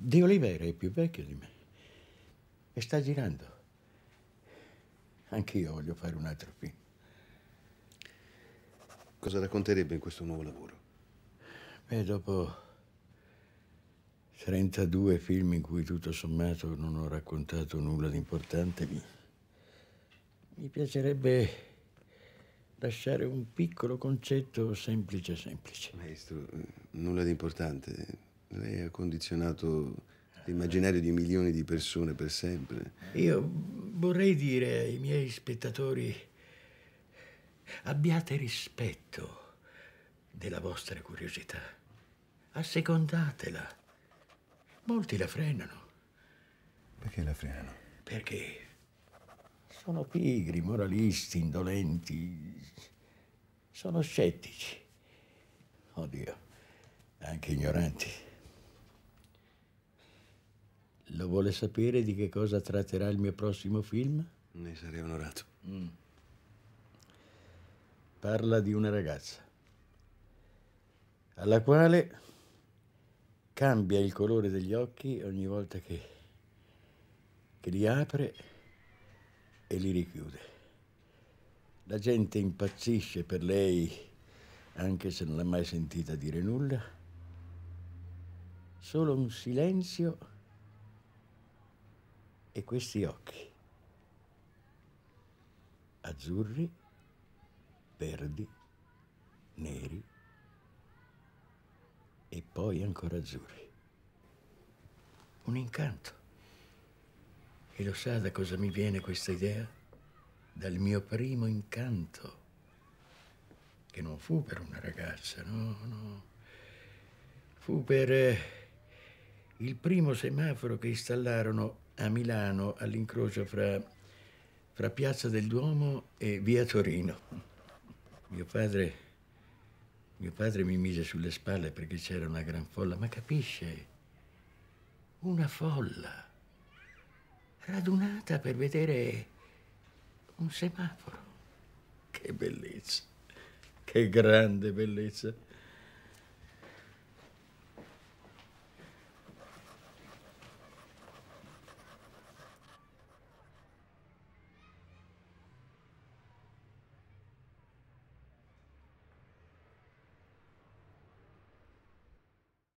Di Oliveira è più vecchio di me e sta girando. Anch'io voglio fare un altro film. Cosa racconterebbe in questo nuovo lavoro? Beh, dopo 32 film in cui tutto sommato non ho raccontato nulla di importante, mi, mi piacerebbe lasciare un piccolo concetto semplice, semplice. Maestro, eh, nulla di importante lei ha condizionato l'immaginario di milioni di persone per sempre. Io vorrei dire ai miei spettatori, abbiate rispetto della vostra curiosità, assecondatela. Molti la frenano. Perché la frenano? Perché sono pigri, moralisti, indolenti, sono scettici. Oddio, anche ignoranti. Lo vuole sapere di che cosa tratterà il mio prossimo film? Ne sarei onorato. Mm. Parla di una ragazza alla quale cambia il colore degli occhi ogni volta che, che li apre e li richiude. La gente impazzisce per lei, anche se non l'ha mai sentita dire nulla. Solo un silenzio e questi occhi, azzurri, verdi, neri e poi ancora azzurri. Un incanto. E lo sa da cosa mi viene questa idea? Dal mio primo incanto, che non fu per una ragazza, no, no. Fu per eh, il primo semaforo che installarono a Milano all'incrocio fra, fra Piazza del Duomo e Via Torino. Mio padre, mio padre mi mise sulle spalle perché c'era una gran folla, ma capisce? Una folla radunata per vedere un semaforo. Che bellezza, che grande bellezza.